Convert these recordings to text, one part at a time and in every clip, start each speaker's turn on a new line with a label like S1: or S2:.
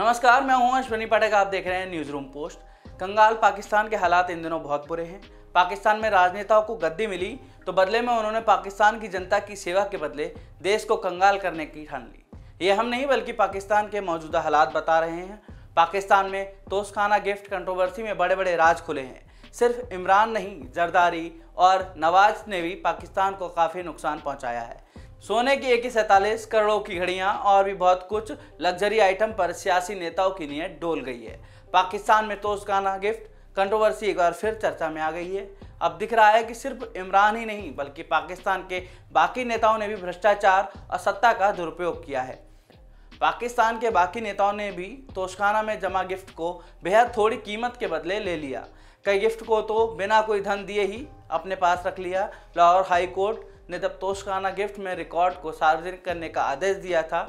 S1: नमस्कार मैं हूं अश्विनी पाठक आप देख रहे हैं न्यूज रूम पोस्ट कंगाल पाकिस्तान के हालात इन दिनों बहुत बुरे हैं पाकिस्तान में राजनेताओं को गद्दी मिली तो बदले में उन्होंने पाकिस्तान की जनता की सेवा के बदले देश को कंगाल करने की ठान ली ये हम नहीं बल्कि पाकिस्तान के मौजूदा हालात बता रहे हैं पाकिस्तान में तोस्खाना गिफ्ट कंट्रोवर्सी में बड़े बड़े राज खुले हैं सिर्फ इमरान नहीं जरदारी और नवाज ने भी पाकिस्तान को काफ़ी नुकसान पहुँचाया है सोने की एक ही सैतालीस करोड़ों की घड़ियां और भी बहुत कुछ लग्जरी आइटम पर सियासी नेताओं की नीयत डोल गई है पाकिस्तान में तोशखाना गिफ्ट कंट्रोवर्सी एक बार फिर चर्चा में आ गई है अब दिख रहा है कि सिर्फ इमरान ही नहीं बल्कि पाकिस्तान के बाकी नेताओं ने भी भ्रष्टाचार और सत्ता का दुरुपयोग किया है पाकिस्तान के बाकी नेताओं ने भी तोशखाना में जमा गिफ्ट को बेहद थोड़ी कीमत के बदले ले लिया कई गिफ्ट को तो बिना कोई धन दिए ही अपने पास रख लिया लाहौर हाई कोर्ट ने जब तोशखाना गिफ्ट में रिकॉर्ड को सार्वजनिक करने का आदेश दिया था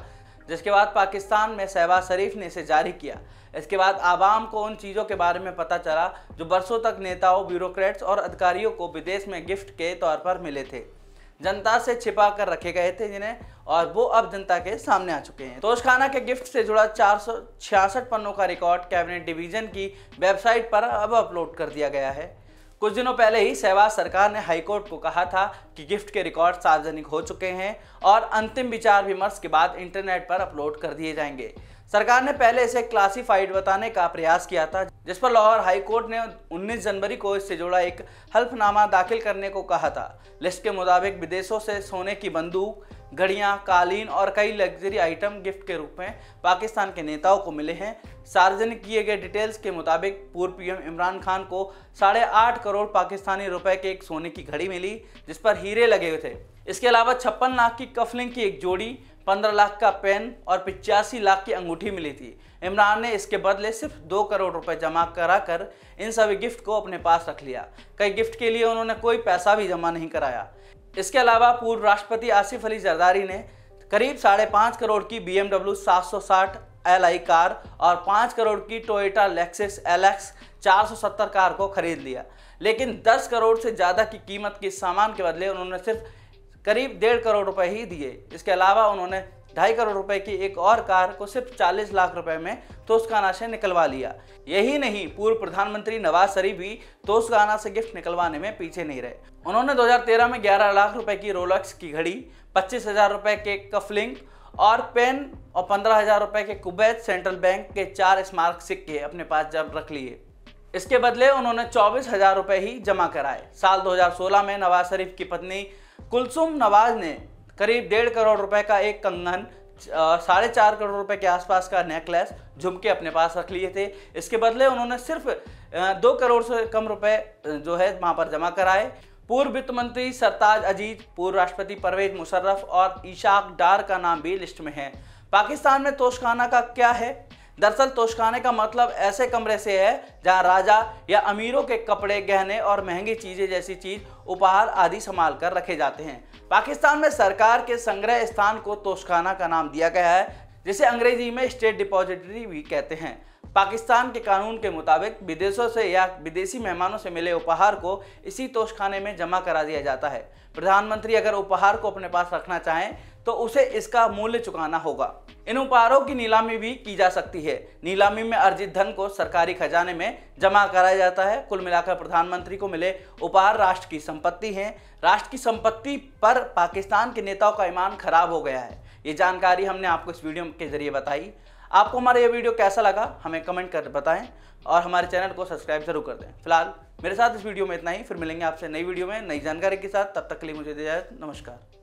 S1: जिसके बाद पाकिस्तान में शहबाज शरीफ ने इसे जारी किया इसके बाद आवाम को उन चीज़ों के बारे में पता चला जो बरसों तक नेताओं ब्यूरोक्रेट्स और अधिकारियों को विदेश में गिफ्ट के तौर पर मिले थे जनता से छिपा कर रखे गए थे जिन्हें और वो अब जनता के सामने आ चुके हैं तोशखाना के गिफ्ट से जुड़ा चार पन्नों का रिकॉर्ड कैबिनेट डिवीजन की वेबसाइट पर अब अपलोड कर दिया गया है कुछ दिनों पहले ही सहवाज सरकार ने हाईकोर्ट को कहा था कि गिफ्ट के रिकॉर्ड सार्वजनिक हो चुके हैं और अंतिम विचार विमर्श के बाद इंटरनेट पर अपलोड कर दिए जाएंगे सरकार ने पहले इसे क्लासिफाइड बताने का प्रयास किया था जिस पर लाहौर हाईकोर्ट ने 19 जनवरी को इससे जुड़ा एक हल्फनामा दाखिल करने को कहा था लिस्ट के मुताबिक विदेशों से सोने की बंदूक घड़ियाँ कालीन और कई लग्जरी आइटम गिफ्ट के रूप में पाकिस्तान के नेताओं को मिले हैं सार्वजनिक किए गए डिटेल्स के मुताबिक पूर्व पीएम इमरान खान को साढ़े आठ करोड़ पाकिस्तानी रुपए के एक सोने की घड़ी मिली जिस पर हीरे लगे हुए थे इसके अलावा छप्पन लाख की कफलिंग की एक जोड़ी पंद्रह लाख का पेन और पिचासी लाख की अंगूठी मिली थी इमरान ने इसके बदले सिर्फ दो करोड़ रुपए जमा करा कर इन सभी गिफ्ट को अपने पास रख लिया कई गिफ्ट के लिए उन्होंने कोई पैसा भी जमा नहीं कराया इसके अलावा पूर्व राष्ट्रपति आसिफ अली जरदारी ने करीब साढ़े पाँच करोड़ की बी एमडब्ल्यू सात सौ साठ एल आई कार और पाँच करोड़ की टोयटा लेक्सिस एल एक्स चार सौ सत्तर कार को खरीद लिया लेकिन दस करोड़ से ज़्यादा की कीमत के सामान के बदले उन्होंने सिर्फ करीब डेढ़ करोड़ रुपए ही दिए इसके अलावा उन्होंने ढाई करोड़ रुपए की एक और कार को सिर्फ 40 लाख रुपए में तोस्काना से निकलवा लिया यही नहीं पूर्व प्रधानमंत्री नवाज शरीफ भी तोस्काना से गिफ्ट निकलवाने में पीछे नहीं रहे उन्होंने 2013 में 11 लाख रुपए की रोलक्स की घड़ी पच्चीस हजार रुपए के कफलिंग और पेन और पंद्रह हजार रुपए के कुबैत सेंट्रल बैंक के चार स्मारक सिक्के अपने पास जब रख लिए इसके बदले उन्होंने चौबीस हजार रुपए ही जमा कराए साल 2016 में नवाज शरीफ की पत्नी कुलसुम नवाज ने करीब डेढ़ करोड़ रुपए का एक कंगन साढ़े चार करोड़ रुपए के आसपास का नेकलेस झुमके अपने पास रख लिए थे इसके बदले उन्होंने सिर्फ दो करोड़ से कम रुपए जो है वहां पर जमा कराए पूर्व वित्त मंत्री सरताज अजीज पूर्व राष्ट्रपति परवेज मुशर्रफ और ईशाक डार का नाम भी लिस्ट में है पाकिस्तान में तोशखाना का क्या है दरअसल तोशखाने का मतलब ऐसे कमरे से है जहाँ राजा या अमीरों के कपड़े गहने और महंगी चीज़ें जैसी चीज़ उपहार आदि संभाल कर रखे जाते हैं पाकिस्तान में सरकार के संग्रह स्थान को तोशखाना का नाम दिया गया है जिसे अंग्रेजी में स्टेट डिपॉजिटरी भी कहते हैं पाकिस्तान के कानून के मुताबिक विदेशों से या विदेशी मेहमानों से मिले उपहार को इसी तोशखाने में जमा करा दिया जाता है प्रधानमंत्री अगर उपहार को अपने पास रखना चाहें तो उसे इसका मूल्य चुकाना होगा इन उपहारों की नीलामी भी की जा सकती है नीलामी में अर्जित धन को सरकारी खजाने में जमा कराया जाता है कुल मिलाकर प्रधानमंत्री को मिले उपहार राष्ट्र की संपत्ति हैं राष्ट्र की संपत्ति पर पाकिस्तान के नेताओं का ईमान खराब हो गया है ये जानकारी हमने आपको इस वीडियो के जरिए बताई आपको हमारा ये वीडियो कैसा लगा हमें कमेंट कर बताएं और हमारे चैनल को सब्सक्राइब जरूर कर दें फिलहाल मेरे साथ इस वीडियो में इतना ही फिर मिलेंगे आपसे नई वीडियो में नई जानकारी के साथ तब तक के लिए मुझे दे जाए नमस्कार